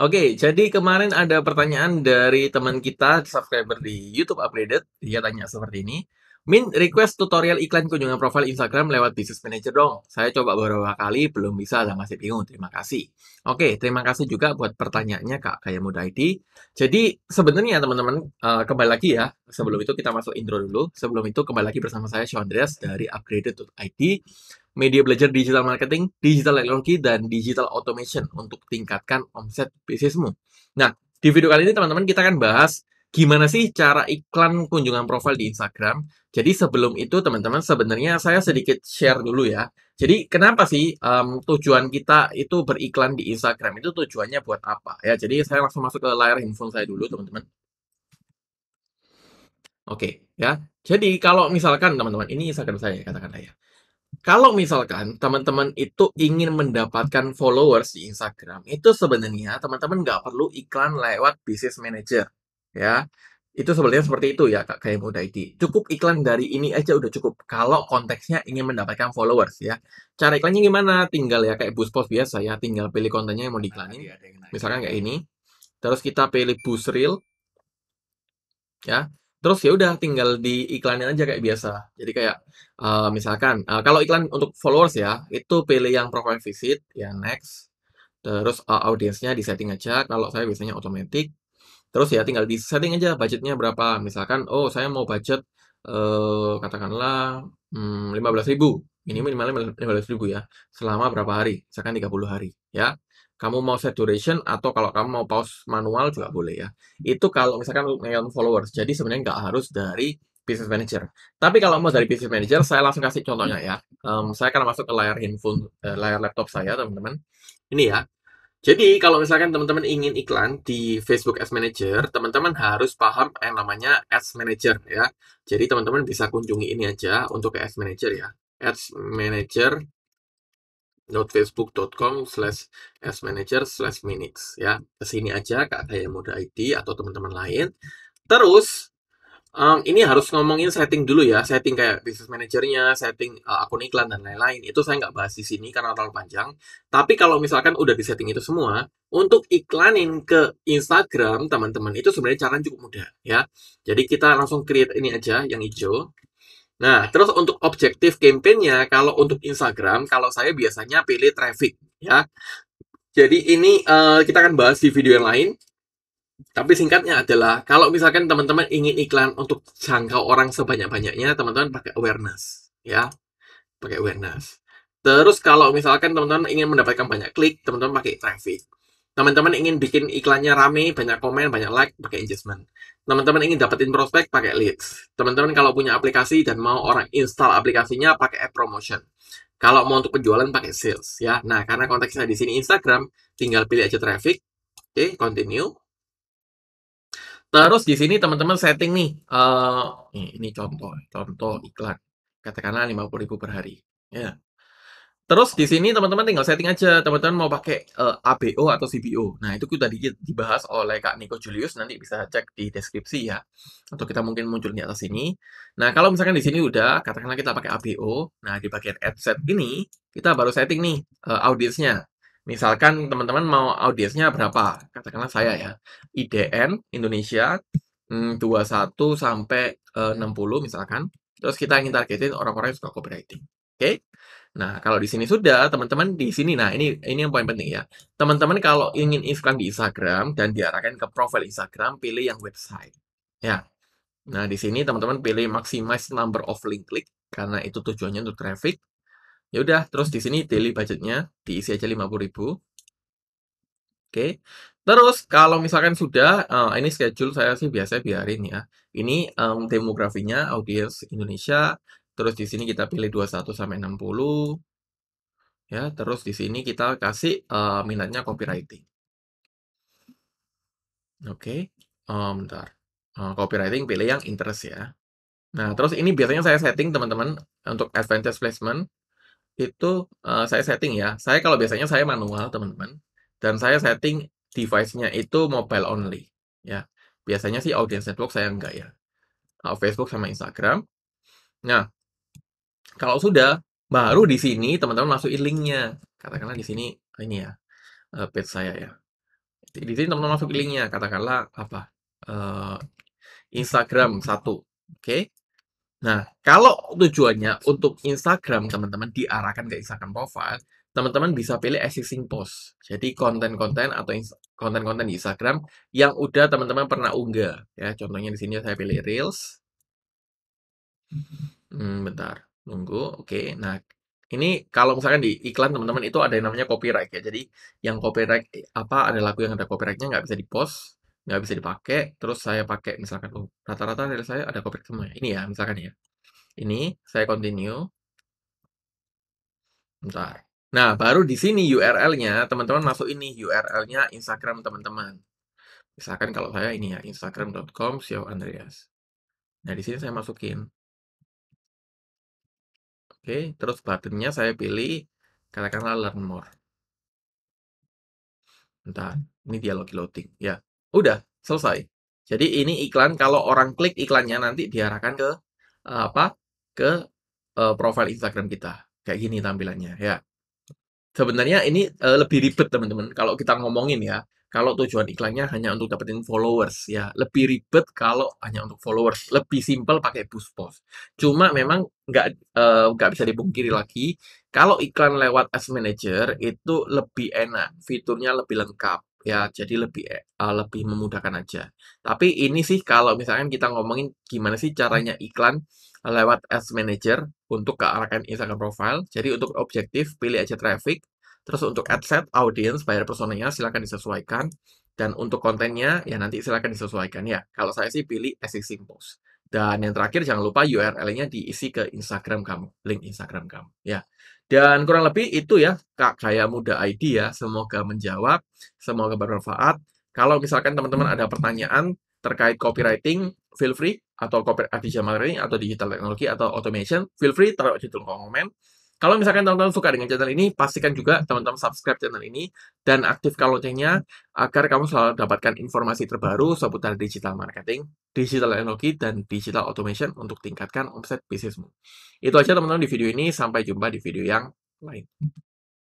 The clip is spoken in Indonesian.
Oke, jadi kemarin ada pertanyaan dari teman kita, subscriber di YouTube Upgraded. Dia tanya seperti ini. Min request tutorial iklan kunjungan profil Instagram lewat Business Manager dong. Saya coba beberapa kali, belum bisa dan masih bingung. Terima kasih. Oke, terima kasih juga buat pertanyaannya Kak Kaya Muda ID. Jadi sebenarnya teman-teman, uh, kembali lagi ya. Sebelum hmm. itu kita masuk intro dulu. Sebelum itu kembali lagi bersama saya Sean Andreas dari Upgraded.id. Media belajar digital marketing, digital teknologi, dan digital automation untuk tingkatkan omset bisnismu. Nah, di video kali ini teman-teman kita akan bahas gimana sih cara iklan kunjungan profil di Instagram? Jadi sebelum itu teman-teman sebenarnya saya sedikit share dulu ya. Jadi kenapa sih um, tujuan kita itu beriklan di Instagram itu tujuannya buat apa ya? Jadi saya langsung masuk ke layar handphone saya dulu teman-teman. Oke okay, ya. Jadi kalau misalkan teman-teman ini Instagram saya katakan ya. Kalau misalkan teman-teman itu ingin mendapatkan followers di Instagram, itu sebenarnya teman-teman nggak perlu iklan lewat business manager ya itu sebenarnya seperti itu ya kak kayak muda IT cukup iklan dari ini aja udah cukup kalau konteksnya ingin mendapatkan followers ya cara iklannya gimana tinggal ya kayak boost post biasa ya tinggal pilih kontennya yang mau nah, diiklanin misalkan kayak ya. ini terus kita pilih boost reel ya terus ya udah tinggal di diiklanin aja kayak biasa jadi kayak uh, misalkan uh, kalau iklan untuk followers ya itu pilih yang profile visit ya next terus uh, audiensnya di setting aja kalau saya biasanya otomatis Terus ya tinggal di setting aja budgetnya berapa. Misalkan, oh saya mau budget eh, katakanlah hmm, 15.000. Ini minimalnya ribu ya. Selama berapa hari? Misalkan 30 hari ya. Kamu mau set duration atau kalau kamu mau pause manual juga boleh ya. Itu kalau misalkan untuk followers. Jadi sebenarnya nggak harus dari business manager. Tapi kalau mau dari business manager, saya langsung kasih contohnya ya. Um, saya akan masuk ke layar handphone, uh, layar laptop saya, teman-teman. Ini ya, jadi kalau misalkan teman-teman ingin iklan di Facebook Ads Manager, teman-teman harus paham yang namanya Ads Manager ya. Jadi teman-teman bisa kunjungi ini aja untuk Ads Manager ya. Ads Manager notfacebook.com slash adsmanager slash minutes ya kesini aja kak Daya mode ID atau teman-teman lain terus Um, ini harus ngomongin setting dulu ya, setting kayak business manajernya, setting uh, akun iklan dan lain-lain. Itu saya nggak bahas di sini karena terlalu panjang. Tapi kalau misalkan udah di setting itu semua, untuk iklanin ke Instagram teman-teman itu sebenarnya cara cukup mudah ya. Jadi kita langsung create ini aja yang hijau. Nah, terus untuk objektif campaignnya, kalau untuk Instagram, kalau saya biasanya pilih traffic ya. Jadi ini uh, kita akan bahas di video yang lain. Tapi singkatnya adalah, kalau misalkan teman-teman ingin iklan untuk jangkau orang sebanyak-banyaknya, teman-teman pakai awareness. ya Pakai awareness. Terus kalau misalkan teman-teman ingin mendapatkan banyak klik, teman-teman pakai traffic. Teman-teman ingin bikin iklannya rame, banyak komen, banyak like, pakai engagement. Teman-teman ingin dapetin prospek, pakai leads. Teman-teman kalau punya aplikasi dan mau orang install aplikasinya, pakai app promotion. Kalau mau untuk penjualan, pakai sales. ya. Nah, karena konteksnya di sini Instagram, tinggal pilih aja traffic. Oke, okay, continue. Terus di sini teman-teman setting nih, eee, eh, ini contoh contoh hmm. iklan. Katakanlah puluh ribu per hari, ya. Terus di sini teman-teman tinggal setting aja, teman-teman mau pakai, uh, eh, ABO atau CBO. Nah, itu kita dibahas oleh Kak Nico Julius, nanti bisa cek di deskripsi ya, atau kita mungkin muncul di atas sini. Nah, kalau misalkan di sini udah, katakanlah kita pakai ABO, nah di bagian set ini, kita baru setting nih, uh, eh, audiensnya. Misalkan teman-teman mau audiensnya berapa? Katakanlah saya ya. IDN Indonesia 21 mm, sampai 60 eh, misalkan. Terus kita ingin targetin orang-orang yang suka copywriting. Oke? Okay? Nah, kalau di sini sudah, teman-teman di sini, nah ini ini yang poin penting ya. Teman-teman kalau ingin iklan di Instagram dan diarahkan ke profil Instagram, pilih yang website. Ya. Nah, di sini teman-teman pilih maximize number of link click karena itu tujuannya untuk traffic. Ya udah, terus di sini daily budgetnya diisi aja 50.000. Oke. Terus kalau misalkan sudah uh, ini schedule saya sih biasa biarin ya. Ini um, demografinya audiens Indonesia. Terus di sini kita pilih 21 sampai 60. Ya, terus di sini kita kasih uh, minatnya copywriting. Oke. Okay. Um, bentar. Uh, copywriting pilih yang interest ya. Nah, terus ini biasanya saya setting teman-teman untuk advantage placement itu uh, saya setting ya. Saya kalau biasanya saya manual teman-teman dan saya setting device-nya itu mobile only ya. Biasanya sih audience network saya enggak ya. Uh, Facebook sama Instagram. Nah, kalau sudah baru di sini teman-teman masukin link-nya. Katakanlah di sini ini ya uh, page saya ya. Di, di sini teman-teman masukin link-nya Katakanlah apa? Uh, Instagram satu, oke? Okay? Nah, kalau tujuannya untuk Instagram, teman-teman diarahkan ke Instagram profile, teman-teman bisa pilih existing post. Jadi konten-konten atau konten-konten di Instagram yang udah teman-teman pernah unggah. Ya, contohnya di sini saya pilih Reels. Hmm, bentar, nunggu. Oke, nah ini kalau misalkan di iklan teman-teman itu ada yang namanya copyright ya. Jadi yang copyright apa ada lagu yang ada copyrightnya nggak bisa dipost nggak bisa dipakai, terus saya pakai misalkan oh, rata-rata dari saya ada copy semua ya? Ini ya, misalkan ya. Ini saya continue. Bentar. Nah, baru di sini URL-nya, teman-teman masuk ini URL-nya Instagram teman-teman. Misalkan kalau saya ini ya, instagram.com show Andreas. Nah, di sini saya masukin. Oke, terus buttonnya saya pilih katakanlah learn more. Entah, ini dialog loading ya. Udah, selesai. Jadi ini iklan kalau orang klik iklannya nanti diarahkan ke eh, apa? ke uh, profil Instagram kita. Kayak gini tampilannya ya. Sebenarnya ini uh, lebih ribet teman-teman kalau kita ngomongin ya. Kalau tujuan iklannya hanya untuk dapetin followers ya, lebih ribet kalau hanya untuk followers. Lebih simpel pakai push post. Cuma memang nggak uh, bisa dipungkiri lagi kalau iklan lewat Ads Manager itu lebih enak, fiturnya lebih lengkap ya jadi lebih uh, lebih memudahkan aja. Tapi ini sih kalau misalkan kita ngomongin gimana sih hmm. caranya iklan lewat Ads Manager untuk kearahkan Instagram profile. Jadi untuk objektif pilih aja traffic, terus untuk ad set audience, buyer personanya silahkan disesuaikan dan untuk kontennya ya nanti silahkan disesuaikan ya. Kalau saya sih pilih existing post. Dan yang terakhir jangan lupa URL-nya diisi ke Instagram kamu, link Instagram kamu ya. Dan kurang lebih itu ya, Kak Kaya Muda ID ya. Semoga menjawab, semoga bermanfaat. Kalau misalkan teman-teman ada pertanyaan terkait copywriting, feel free, atau copy, digital marketing, atau digital technology, atau automation, feel free taruh di kolom komen. Kalau misalkan teman-teman suka dengan channel ini, pastikan juga teman-teman subscribe channel ini dan aktifkan loncengnya agar kamu selalu dapatkan informasi terbaru seputar digital marketing, digital teknologi, dan digital automation untuk tingkatkan omset bisnismu. Itu aja teman-teman di video ini, sampai jumpa di video yang lain.